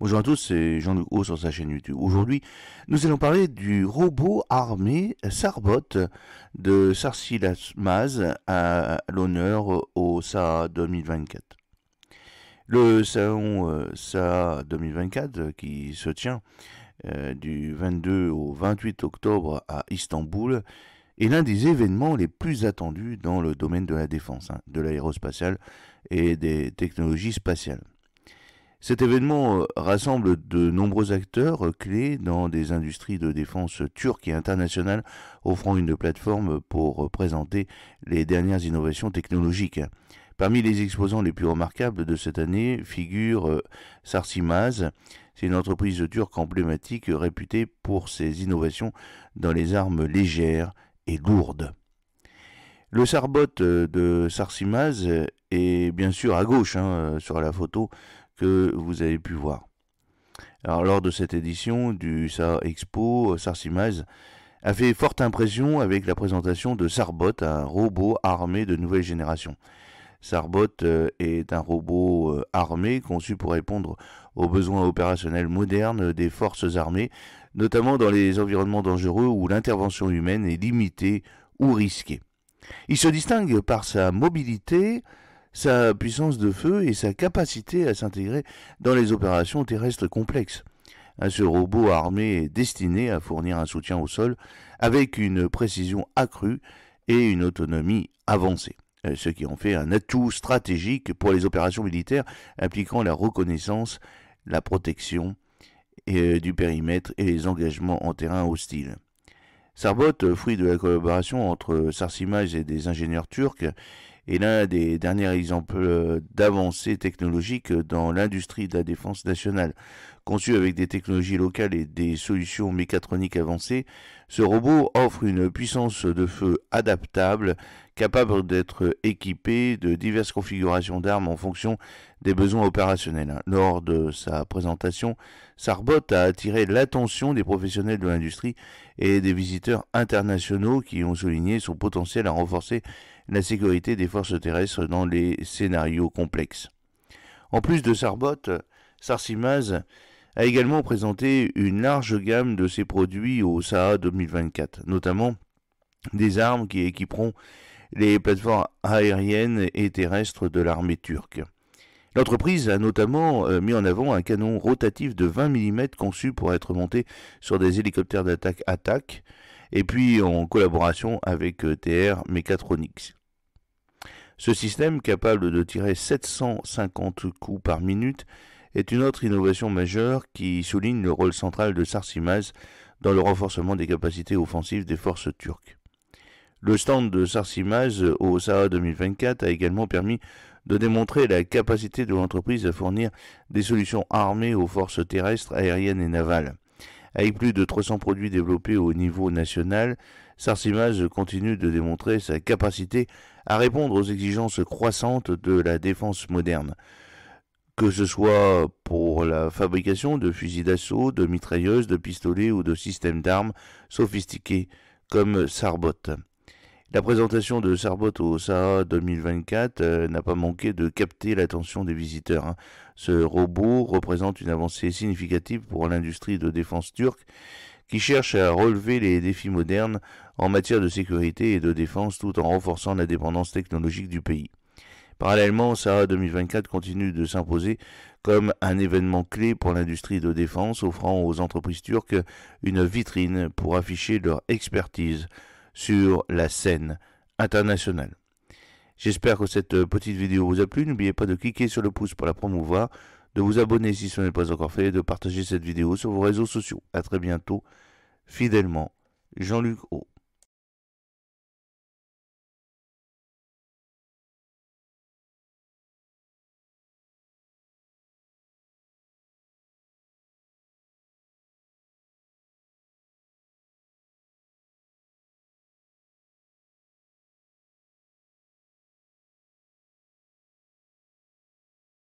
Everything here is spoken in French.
Bonjour à tous, c'est Jean-Luc Haut sur sa chaîne YouTube. Aujourd'hui, nous allons parler du robot armé Sarbot de Sarsilas Maz à l'honneur au SA 2024. Le salon SA 2024 qui se tient euh, du 22 au 28 octobre à Istanbul est l'un des événements les plus attendus dans le domaine de la défense, hein, de l'aérospatiale et des technologies spatiales. Cet événement euh, rassemble de nombreux acteurs euh, clés dans des industries de défense turques et internationales, offrant une plateforme pour euh, présenter les dernières innovations technologiques. Parmi les exposants les plus remarquables de cette année figure Sarsimaz. C'est une entreprise turque emblématique réputée pour ses innovations dans les armes légères et lourdes. Le sarbot de Sarsimaz est bien sûr à gauche hein, sur la photo que vous avez pu voir. Alors, lors de cette édition du SAR Expo, euh, Sarsimaz a fait forte impression avec la présentation de Sarbot, un robot armé de nouvelle génération. Sarbot euh, est un robot euh, armé conçu pour répondre aux besoins opérationnels modernes des forces armées, notamment dans les environnements dangereux où l'intervention humaine est limitée ou risquée. Il se distingue par sa mobilité, sa puissance de feu et sa capacité à s'intégrer dans les opérations terrestres complexes. Ce robot armé est destiné à fournir un soutien au sol avec une précision accrue et une autonomie avancée, euh, ce qui en fait un atout stratégique pour les opérations militaires impliquant la reconnaissance, la protection euh, du périmètre et les engagements en terrain hostile. Sarbot, fruit de la collaboration entre Sarsimage et des ingénieurs turcs, est l'un des derniers exemples euh, d'avancées technologiques dans l'industrie de la défense nationale. Conçu avec des technologies locales et des solutions mécatroniques avancées, ce robot offre une puissance de feu adaptable, capable d'être équipé de diverses configurations d'armes en fonction des besoins opérationnels. Lors de sa présentation, Sarbot a attiré l'attention des professionnels de l'industrie et des visiteurs internationaux qui ont souligné son potentiel à renforcer la sécurité des forces terrestres dans les scénarios complexes. En plus de Sarbot, Sarsimaz a également présenté une large gamme de ses produits au SAA 2024, notamment des armes qui équiperont les plateformes aériennes et terrestres de l'armée turque. L'entreprise a notamment euh, mis en avant un canon rotatif de 20 mm conçu pour être monté sur des hélicoptères d'attaque attaque, et puis en collaboration avec euh, TR Mechatronics. Ce système, capable de tirer 750 coups par minute, est une autre innovation majeure qui souligne le rôle central de Sarsimaz dans le renforcement des capacités offensives des forces turques. Le stand de Sarsimaz au Sahara 2024 a également permis de démontrer la capacité de l'entreprise à fournir des solutions armées aux forces terrestres, aériennes et navales. Avec plus de 300 produits développés au niveau national, Sarsimaz continue de démontrer sa capacité à répondre aux exigences croissantes de la défense moderne. Que ce soit pour la fabrication de fusils d'assaut, de mitrailleuses, de pistolets ou de systèmes d'armes sophistiqués comme Sarbot. La présentation de Sarbot au Sahara 2024 euh, n'a pas manqué de capter l'attention des visiteurs. Hein. Ce robot représente une avancée significative pour l'industrie de défense turque qui cherche à relever les défis modernes en matière de sécurité et de défense tout en renforçant la dépendance technologique du pays. Parallèlement, Sahara 2024 continue de s'imposer comme un événement clé pour l'industrie de défense, offrant aux entreprises turques une vitrine pour afficher leur expertise sur la scène internationale. J'espère que cette petite vidéo vous a plu. N'oubliez pas de cliquer sur le pouce pour la promouvoir, de vous abonner si ce n'est pas encore fait et de partager cette vidéo sur vos réseaux sociaux. À très bientôt Fidèlement, Jean-Luc O.